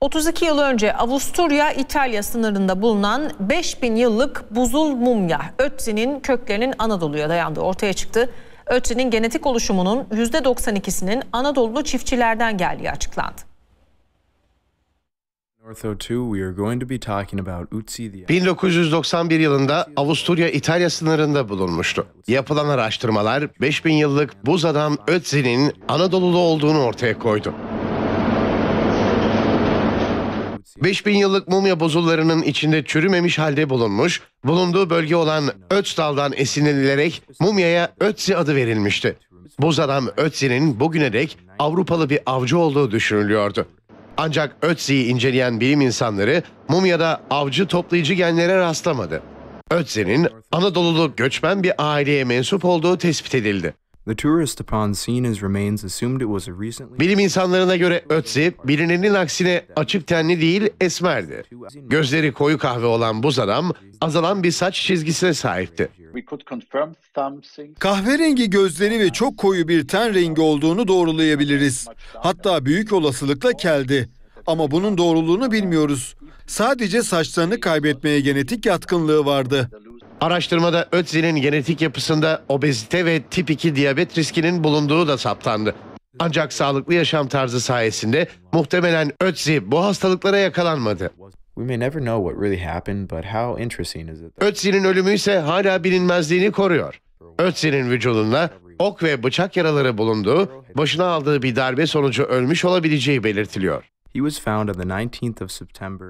32 yıl önce Avusturya İtalya sınırında bulunan 5000 yıllık buzul mumya Ötzi'nin köklerinin Anadolu'ya dayandığı ortaya çıktı. Ötzi'nin genetik oluşumunun %92'sinin Anadolu çiftçilerden geldiği açıklandı. 1991 yılında Avusturya-İtalya sınırında bulunmuştu. Yapılan araştırmalar 5000 yıllık buz adam Ötzi'nin Anadolu'da olduğunu ortaya koydu. 5000 yıllık mumya bozullarının içinde çürümemiş halde bulunmuş, bulunduğu bölge olan Ötsdal'dan esinlenilerek mumyaya Ötzi adı verilmişti. Buz adam Ötzi'nin bugüne dek Avrupalı bir avcı olduğu düşünülüyordu. Ancak Ötzi'yi inceleyen bilim insanları mumyada avcı toplayıcı genlere rastlamadı. Ötzi'nin Anadolu'lu göçmen bir aileye mensup olduğu tespit edildi. Bilim insanlarına göre Ötzi, bilinenin aksine açık tenli değil, esmerdi. Gözleri koyu kahve olan bu adam, azalan bir saç çizgisine sahipti. Kahverengi gözleri ve çok koyu bir ten rengi olduğunu doğrulayabiliriz. Hatta büyük olasılıkla keldi ama bunun doğruluğunu bilmiyoruz. Sadece saçlarını kaybetmeye genetik yatkınlığı vardı. Araştırmada Ötzi'nin genetik yapısında obezite ve tip 2 diyabet riskinin bulunduğu da saptandı. Ancak sağlıklı yaşam tarzı sayesinde muhtemelen Ötzi bu hastalıklara yakalanmadı. Ötzi'nin ölümü ise hala bilinmezliğini koruyor. Ötzi'nin vücudunda ok ve bıçak yaraları bulunduğu, başına aldığı bir darbe sonucu ölmüş olabileceği belirtiliyor. He was found on the 19th of September.